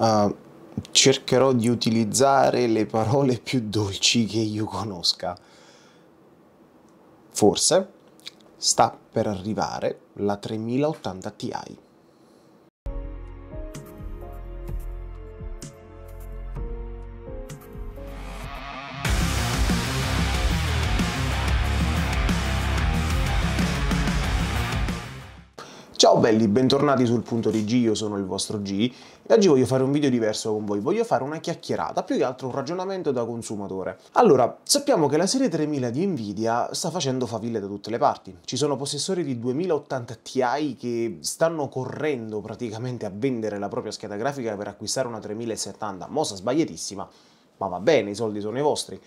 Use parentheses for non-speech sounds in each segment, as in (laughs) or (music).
uh, cercherò di utilizzare le parole più dolci che io conosca. Forse sta per arrivare la 3080 Ti. Ciao belli, bentornati sul punto di G, io sono il vostro G e oggi voglio fare un video diverso con voi, voglio fare una chiacchierata, più che altro un ragionamento da consumatore. Allora, sappiamo che la serie 3000 di Nvidia sta facendo faville da tutte le parti, ci sono possessori di 2080 Ti che stanno correndo praticamente a vendere la propria scheda grafica per acquistare una 3070, mossa sbagliatissima, ma va bene, i soldi sono i vostri.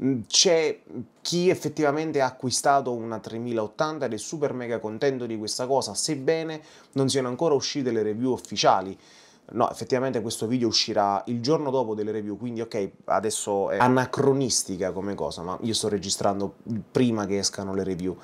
Mm, c'è chi effettivamente ha acquistato una 3080 ed è super mega contento di questa cosa, sebbene non siano ancora uscite le review ufficiali. No, effettivamente questo video uscirà il giorno dopo delle review, quindi ok, adesso è anacronistica come cosa, ma io sto registrando prima che escano le review.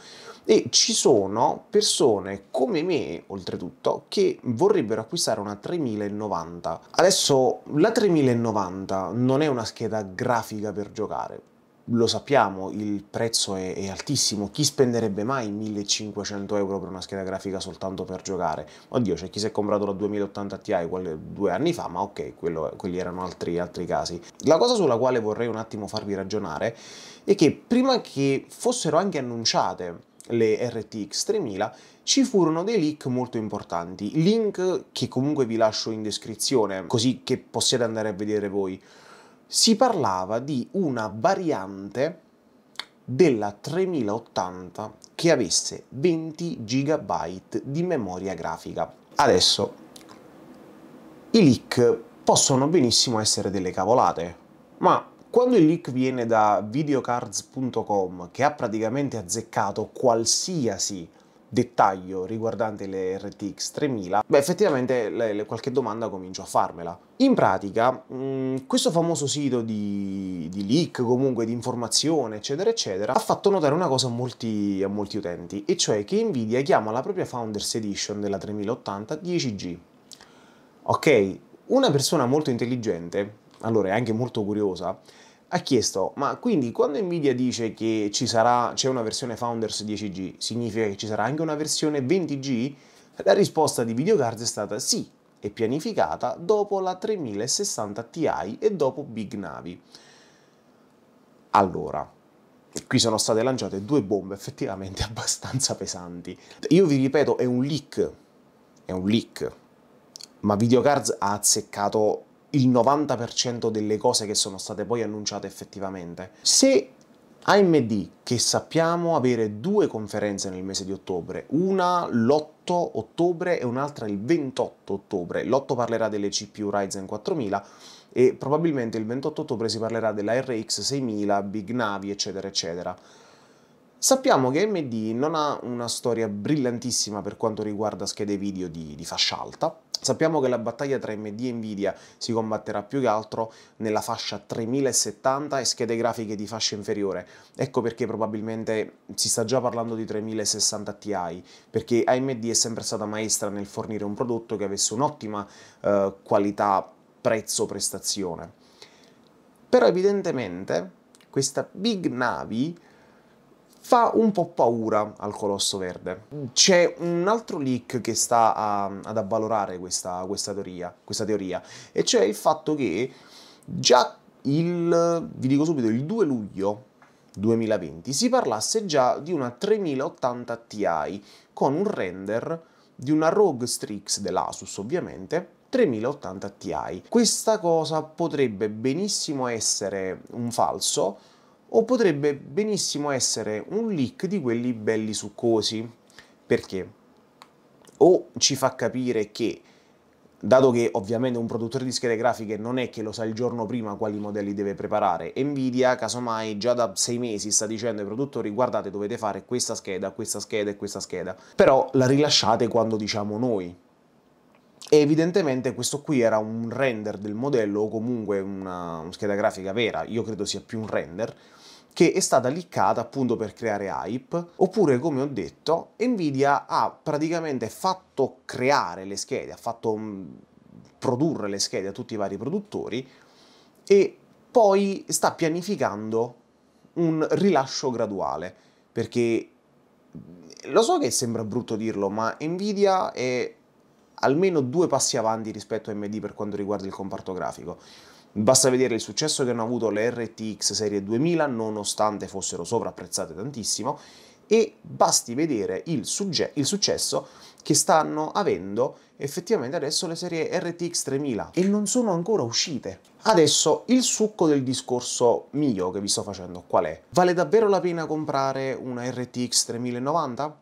E ci sono persone come me, oltretutto, che vorrebbero acquistare una 3090. Adesso la 3090 non è una scheda grafica per giocare, lo sappiamo, il prezzo è, è, altissimo, chi spenderebbe mai 1500 euro per una scheda grafica soltanto per giocare? Oddio, c'è cioè, chi si è comprato la 2080 Ti due anni fa, ma ok, quello, quelli erano altri, altri casi. La cosa sulla quale vorrei un attimo farvi ragionare è che prima che fossero anche annunciate le RTX 3000, ci furono dei leak molto importanti, link che comunque vi lascio in descrizione, così che possiate andare a vedere voi si parlava di una variante della 3080 che avesse 20 GB di memoria grafica. Adesso, i leak possono benissimo essere delle cavolate, ma quando il leak viene da videocards.com che ha praticamente azzeccato qualsiasi dettaglio riguardante le RTX 3000, beh effettivamente le, le, qualche domanda comincio a farmela. In pratica, mh, mm, questo famoso sito di, di, leak, comunque di informazione, eccetera, eccetera, ha fatto notare una cosa a molti, a molti utenti, e cioè che Nvidia chiama la propria Founders Edition della 3080 10G. Ok, una persona molto intelligente, allora è anche molto curiosa, ha chiesto, ma quindi quando Nvidia dice che ci sarà, c'è una versione Founders 10G, significa che ci sarà anche una versione 20G? La risposta di Videocards è stata sì, è pianificata dopo la 3060 Ti e dopo Big Navi. Allora, qui sono state lanciate due bombe effettivamente (laughs) abbastanza pesanti. Io vi ripeto, è un leak, è un leak, ma Videocards ha azzeccato il 90% delle cose che sono state poi annunciate effettivamente. Se AMD, che sappiamo avere due conferenze nel mese di ottobre, una l'8 ottobre e un'altra il 28 ottobre, l'8 parlerà delle CPU Ryzen 4000 e probabilmente il 28 ottobre si parlerà della RX 6000, Big Navi, eccetera, eccetera. Sappiamo che AMD non ha una storia brillantissima per quanto riguarda schede video di, di fascia alta, Sappiamo che la battaglia tra AMD e Nvidia si combatterà più che altro nella fascia 3070 e schede grafiche di fascia inferiore. Ecco perché probabilmente si sta già parlando di 3060 Ti, perché AMD è sempre stata maestra nel fornire un prodotto che avesse un'ottima eh, qualità prezzo-prestazione. Però evidentemente questa big navi fa un po' paura al Colosso Verde. C'è un altro leak che sta a, ehm, ad avvalorare questa, questa, teoria, questa teoria, e cioè il fatto che già il, vi dico subito, il 2 luglio 2020 si parlasse già di una 3080 Ti con un render di una Rogue Strix dell'Asus ovviamente 3080 Ti. Questa cosa potrebbe benissimo essere un falso o potrebbe benissimo essere un leak di quelli belli succosi. Perché? O ci fa capire che, dato che ovviamente un produttore di schede grafiche non è che lo sa il giorno prima quali modelli deve preparare, Nvidia casomai già da sei mesi sta dicendo ai produttori guardate dovete fare questa scheda, questa scheda e questa scheda, però la rilasciate quando diciamo noi e evidentemente questo qui era un render del modello o comunque una, una scheda grafica vera, io credo sia più un render, che è stata leakata appunto per creare hype, oppure come ho detto, Nvidia ha praticamente fatto creare le schede, ha fatto mm, produrre le schede a tutti i vari produttori e poi sta pianificando un rilascio graduale, perché mm, lo so che sembra brutto dirlo, ma Nvidia è almeno due passi avanti rispetto a AMD per quanto riguarda il comparto grafico. Basta vedere il successo che hanno avuto le RTX serie 2000 nonostante fossero sovrapprezzate tantissimo e basti vedere il, il, successo che stanno avendo effettivamente adesso le serie RTX 3000 e non sono ancora uscite. Adesso il succo del discorso mio che vi sto facendo qual è? Vale davvero la pena comprare una RTX 3090?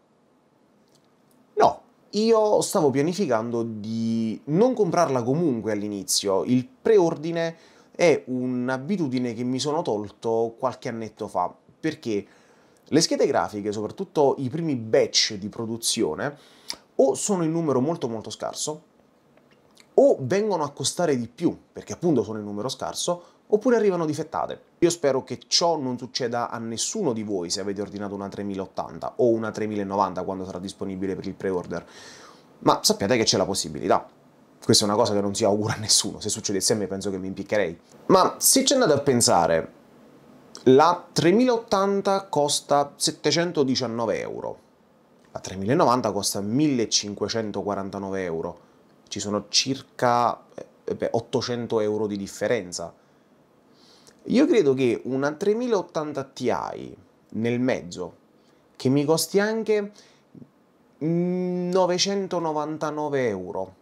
No, io stavo pianificando di non comprarla comunque all'inizio, il preordine è un'abitudine che mi sono tolto qualche annetto fa, perché le schede grafiche, soprattutto i primi batch di produzione, o sono in numero molto molto scarso, o vengono a costare di più, perché appunto sono in numero scarso, oppure arrivano difettate. Io spero che ciò non succeda a nessuno di voi se avete ordinato una 3080 o una 3090 quando sarà disponibile per il pre-order, ma sappiate che c'è la possibilità. Questa è una cosa che non si augura a nessuno, se succedesse a me penso che mi impiccherei. Ma se ci andate a pensare, la 3080 costa 719 euro, la 3090 costa 1549 euro, ci sono circa 800 eh, euro di differenza. Io credo che una 3080 Ti nel mezzo, che mi costi anche 999 euro,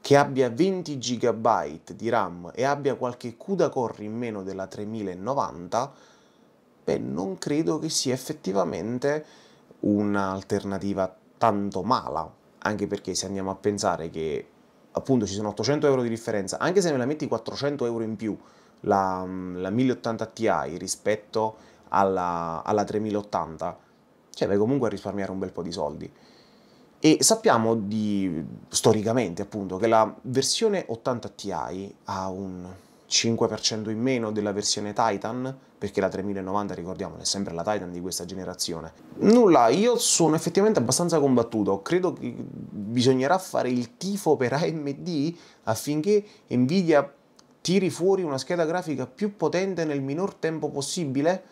che abbia 20 GB di RAM e abbia qualche CUDA core in meno della 3090, beh, non credo che sia effettivamente un'alternativa tanto mala, anche perché se andiamo a pensare che appunto ci sono 800 euro di differenza, anche se me la metti 400 euro in più la, mm, la 1080 Ti rispetto alla, alla 3080, cioè vai comunque a risparmiare un bel po' di soldi. E sappiamo di, storicamente appunto che la versione 80 Ti ha un 5% in meno della versione Titan, perché la 3090 ricordiamo è sempre la Titan di questa generazione. Nulla, io sono effettivamente abbastanza combattuto, credo che bisognerà fare il tifo per AMD affinché Nvidia tiri fuori una scheda grafica più potente nel minor tempo possibile?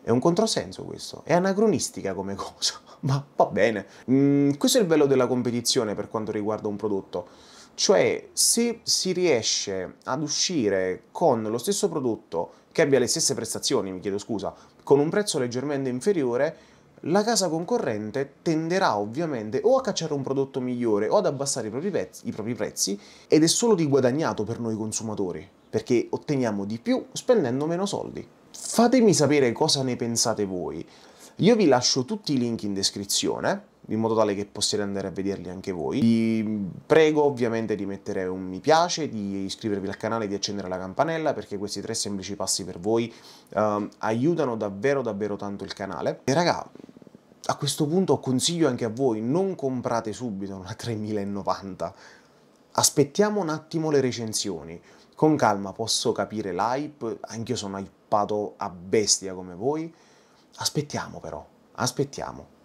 È un controsenso questo, è anacronistica come (laughs) cosa, ma va bene. Mm, questo è il bello della competizione per quanto riguarda un prodotto. Cioè, se si riesce ad uscire con lo stesso prodotto che abbia le stesse prestazioni, mi chiedo scusa, con un prezzo leggermente inferiore, la casa concorrente tenderà ovviamente o a cacciare un prodotto migliore o ad abbassare i propri, pezzi, i propri prezzi ed è solo di guadagnato per noi consumatori, perché otteniamo di più spendendo meno soldi. Fatemi sapere cosa ne pensate voi. Io vi lascio tutti i link in descrizione in modo tale che possiate andare a vederli anche voi. Vi prego ovviamente di mettere un mi piace, di iscrivervi al canale, di accendere la campanella perché questi tre semplici passi per voi um, aiutano davvero davvero tanto il canale. E raga, a questo punto consiglio anche a voi, non comprate subito una 3090. Aspettiamo un attimo le recensioni. Con calma posso capire l'hype, anch'io sono hypato a bestia come voi. Aspettiamo però, aspettiamo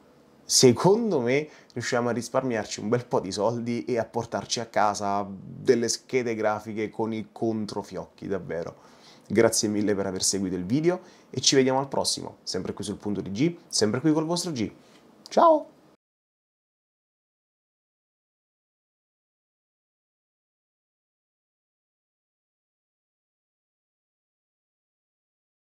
secondo me riusciamo a risparmiarci un bel po' di soldi e a portarci a casa delle schede grafiche con i controfiocchi, davvero. Grazie mille per aver seguito il video e ci vediamo al prossimo, sempre qui sul punto di G, sempre qui col vostro G. Ciao!